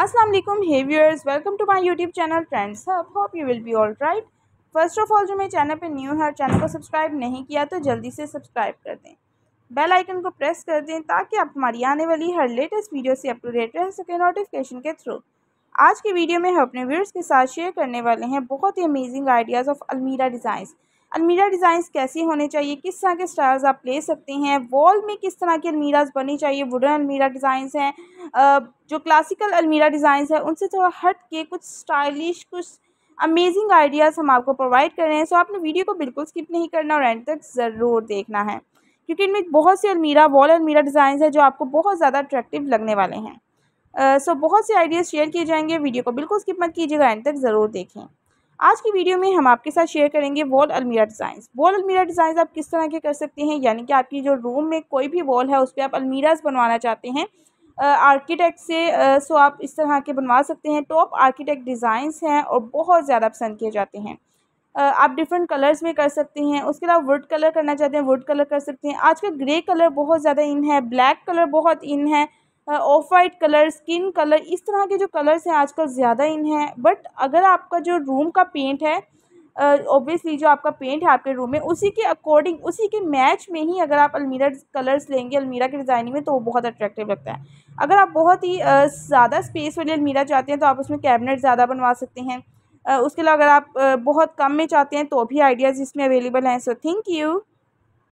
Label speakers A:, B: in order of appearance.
A: अस्सलाम वालेकुम hey viewers welcome to my YouTube channel friends hub hope you will be all right first of all जो मेरे channel पे new है और चैनल को सब्सक्राइब नहीं किया तो जल्दी से सब्सक्राइब कर दें बेल आइकन को प्रेस कर दें ताकि आप हमारी आने वाली हर लेटेस्ट वीडियो से अपडेट रह सकें नोटिफिकेशन के थ्रू आज की वीडियो में हम अपने व्यूअर्स के साथ शेयर करने वाले हैं बहुत ही अमेजिंग आइडियाज़ ऑफ अलमीरा डिज़ाइंस अलमीरा डिज़ाइंस कैसे होने चाहिए किस तरह के स्टाइल्स आप ले सकते हैं वॉल में किस तरह की अलमीराज बनी चाहिए वुडन अलमीरा डिज़ाइंस हैं जो क्लासिकल अलमीरा डिज़ाइंस हैं उनसे थोड़ा हट के कुछ स्टाइलिश कुछ अमेजिंग आइडियाज़ हम आपको प्रोवाइड कर रहे हैं सो आपने वीडियो को बिल्कुल स्किप नहीं करना और एंड तक ज़रूर देखना है क्योंकि इनमें बहुत से अलमीरा वॉल अलमीरा डिज़ाइन है जो आपको बहुत ज़्यादा अट्रैक्टिव लगने वाले हैं सो uh, so बहुत से आइडियाज़ शेयर किए जाएंगे वीडियो को बिल्कुल स्किप मत कीजिएगा एंड तक ज़रूर देखें आज की वीडियो में हम आपके साथ शेयर करेंगे वॉल अलमीरा डिज़ाइंस वॉल अलमीरा डिज़ाइंस आप किस तरह के कर सकते हैं यानी कि आपकी जो रूम में कोई भी वॉल है उस पर आप अलमीराज बनवाना चाहते हैं आर्किटेक्ट से आ, सो आप इस तरह के बनवा सकते हैं टॉप आर्किटेक्ट डिज़ाइंस हैं और बहुत ज़्यादा पसंद किए जाते हैं आप डिफरेंट कलर्स में कर सकते हैं उसके अलावा वुड कलर करना चाहते हैं वुड कलर कर सकते हैं आजकल ग्रे कलर बहुत ज़्यादा इन है ब्लैक कलर बहुत इन है off white colour skin colour इस तरह के जो कलर्स हैं आजकल ज़्यादा इन हैं बट अगर आपका जो रूम का पेंट है ओबियसली uh, जो आपका पेंट है आपके रूम में उसी के अकॉर्डिंग उसी के मैच में ही अगर आप अलमीरा कलर्स लेंगे अलमीरा के डिज़ाइनिंग में तो वो बहुत अट्रैक्टिव लगता है अगर आप बहुत ही uh, ज़्यादा स्पेस वाली अलमीरा चाहते हैं तो आप उसमें कैबिनेट ज़्यादा बनवा सकते हैं uh, उसके अलावा अगर आप बहुत कम में चाहते हैं तो भी आइडियाज़ इसमें अवेलेबल हैं सो थैंक यू